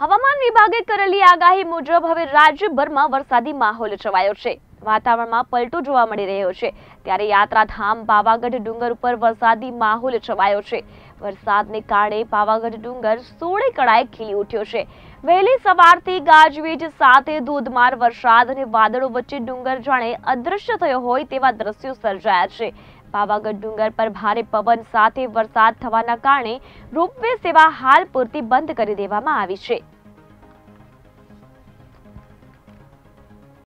હવામાન વિભાગે કરેલી આગાહી મુજબ હવે રાજ્યભરમાં વરસાદી માહોલ છવાયો છે વાતાવરણમાં પલટો જોવા મળી રહ્યો છે ત્યારે યાત્રાધામ પાવાગઢ ડુંગર ઉપર વરસાદી માહોલ છવાયો છે વરસાદને કારણે પાવાગઢ ડુંગર સોળે કળાએ ખીલી ઉઠ્યો છે વહેલી સવારથી ગાજવીજ સાથે ધોધમાર વરસાદ અને વાદળો વચ્ચે ડુંગર જાણે અદ્રશ્ય થયો હોય તેવા દ્રશ્યો સર્જાયા છે પાવાગઢ ડુંગર પર ભારે પવન સાથે વરસાદ થવાના કારણે રોપવે સેવા હાલ પૂરતી બંધ કરી દેવામાં આવી છે